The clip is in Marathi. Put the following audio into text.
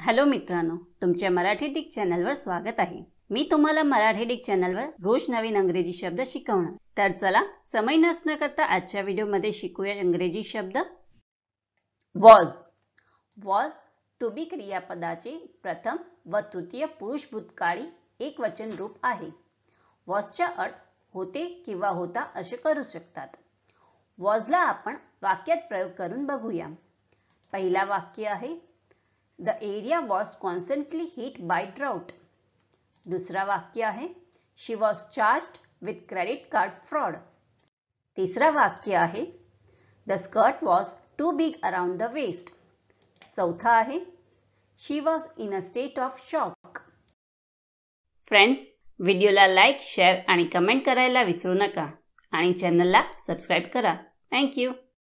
हॅलो मित्रांनो तुमच्या मराठी डिक चॅनलवर स्वागत आहे मी तुम्हाला मराठी डिक चॅनलवर रोज नवीन अंग्रेजी शब्द शिकवणार तर चला समय नसण्याकरता करता आजच्या व्हिडिओमध्ये शिकूया इंग्रजी शब्द वॉज वॉज टू बी क्रियापदाचे प्रथम व तृतीय पुरुष भूतकाळी एक वचन रूप आहे वॉजचा अर्थ होते किंवा होता असे करू शकतात वॉजला आपण वाक्यात प्रयोग करून बघूया पहिला वाक्य आहे the area was constantly hit by drought दुसरा वाक्य आहे she was charge with credit card fraud तिसरा वाक्य आहे the skirt was too big around the waist चौथा आहे she was in a state of shock friends व्हिडिओला लाईक शेअर आणि कमेंट करायला विसरू नका आणि चॅनलला सबस्क्राईब करा थँक्यू